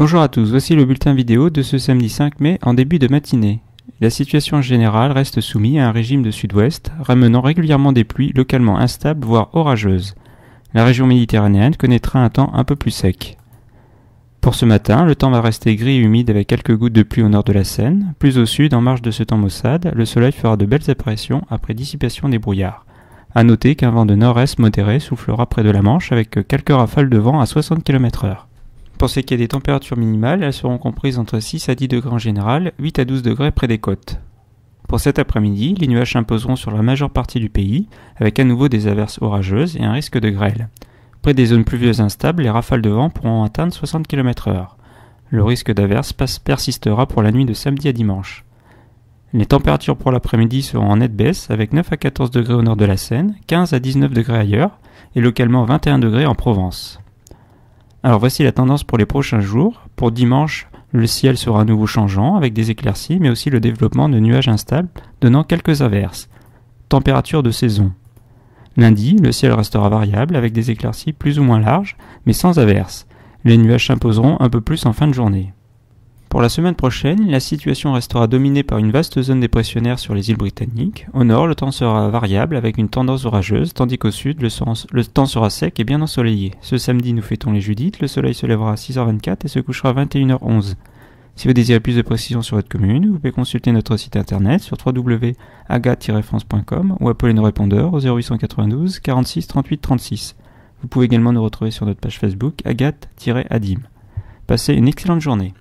Bonjour à tous, voici le bulletin vidéo de ce samedi 5 mai en début de matinée. La situation générale reste soumise à un régime de sud-ouest, ramenant régulièrement des pluies localement instables voire orageuses. La région méditerranéenne connaîtra un temps un peu plus sec. Pour ce matin, le temps va rester gris et humide avec quelques gouttes de pluie au nord de la Seine. Plus au sud, en marge de ce temps maussade, le soleil fera de belles apparitions après dissipation des brouillards. À noter qu'un vent de nord-est modéré soufflera près de la Manche avec quelques rafales de vent à 60 km heure. Pour qu'il y a des températures minimales, elles seront comprises entre 6 à 10 degrés en général, 8 à 12 degrés près des côtes. Pour cet après-midi, les nuages s'imposeront sur la majeure partie du pays, avec à nouveau des averses orageuses et un risque de grêle. Près des zones pluvieuses instables, les rafales de vent pourront atteindre 60 km/h. Le risque d'averse persistera pour la nuit de samedi à dimanche. Les températures pour l'après-midi seront en nette baisse, avec 9 à 14 degrés au nord de la Seine, 15 à 19 degrés ailleurs, et localement 21 degrés en Provence. Alors voici la tendance pour les prochains jours. Pour dimanche, le ciel sera à nouveau changeant avec des éclaircies mais aussi le développement de nuages instables donnant quelques averses. Température de saison. Lundi, le ciel restera variable avec des éclaircies plus ou moins larges mais sans averses. Les nuages s'imposeront un peu plus en fin de journée. Pour la semaine prochaine, la situation restera dominée par une vaste zone dépressionnaire sur les îles britanniques. Au nord, le temps sera variable avec une tendance orageuse, tandis qu'au sud, le, temps sera sec et bien ensoleillé. Ce samedi, nous fêtons les Judiths, le soleil se lèvera à 6h24 et se couchera à 21h11. Si vous désirez plus de précisions sur votre commune, vous pouvez consulter notre site internet sur wwwagat francecom ou appeler nos répondeurs au 0892 46 38 36. Vous pouvez également nous retrouver sur notre page Facebook agathe-adim. Passez une excellente journée.